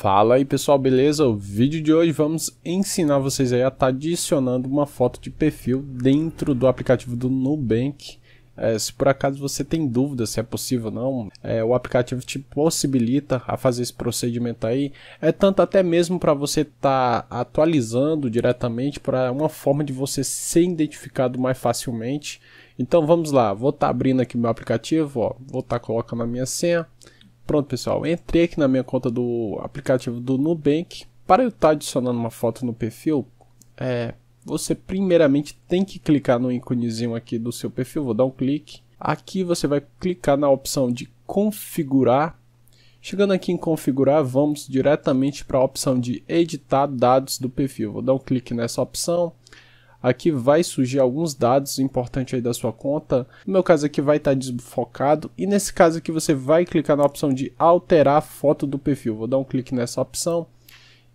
Fala aí pessoal, beleza? O vídeo de hoje vamos ensinar vocês aí a estar tá adicionando uma foto de perfil dentro do aplicativo do Nubank. É, se por acaso você tem dúvida se é possível ou não, é, o aplicativo te possibilita a fazer esse procedimento aí. É tanto até mesmo para você estar tá atualizando diretamente para é uma forma de você ser identificado mais facilmente. Então vamos lá, vou estar tá abrindo aqui meu aplicativo, ó, vou estar tá colocando a minha senha. Pronto, pessoal, entrei aqui na minha conta do aplicativo do Nubank. Para eu estar adicionando uma foto no perfil, é, você primeiramente tem que clicar no íconezinho aqui do seu perfil. Vou dar um clique. Aqui você vai clicar na opção de configurar. Chegando aqui em configurar, vamos diretamente para a opção de editar dados do perfil. Vou dar um clique nessa opção. Aqui vai surgir alguns dados importantes aí da sua conta. No meu caso aqui vai estar tá desfocado e nesse caso aqui você vai clicar na opção de alterar a foto do perfil. Vou dar um clique nessa opção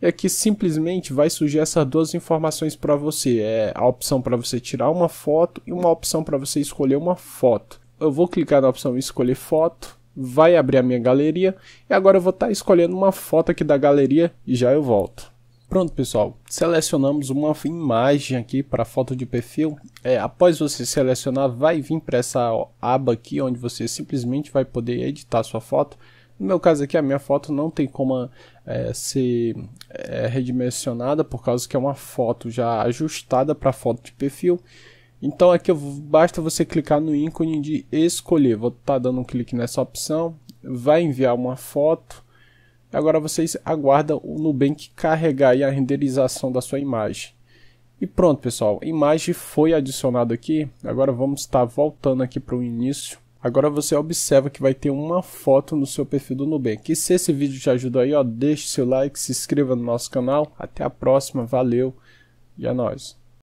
e aqui simplesmente vai surgir essas duas informações para você. É a opção para você tirar uma foto e uma opção para você escolher uma foto. Eu vou clicar na opção escolher foto, vai abrir a minha galeria e agora eu vou estar tá escolhendo uma foto aqui da galeria e já eu volto. Pronto, pessoal, selecionamos uma imagem aqui para foto de perfil. É, após você selecionar, vai vir para essa aba aqui, onde você simplesmente vai poder editar sua foto. No meu caso aqui, a minha foto não tem como é, ser é, redimensionada, por causa que é uma foto já ajustada para foto de perfil. Então aqui basta você clicar no ícone de escolher. Vou estar tá dando um clique nessa opção, vai enviar uma foto Agora vocês aguardam o Nubank carregar a renderização da sua imagem. E pronto, pessoal, a imagem foi adicionada aqui. Agora vamos estar voltando aqui para o início. Agora você observa que vai ter uma foto no seu perfil do Nubank. E se esse vídeo te ajudou aí, ó, deixe seu like, se inscreva no nosso canal. Até a próxima, valeu e é nóis.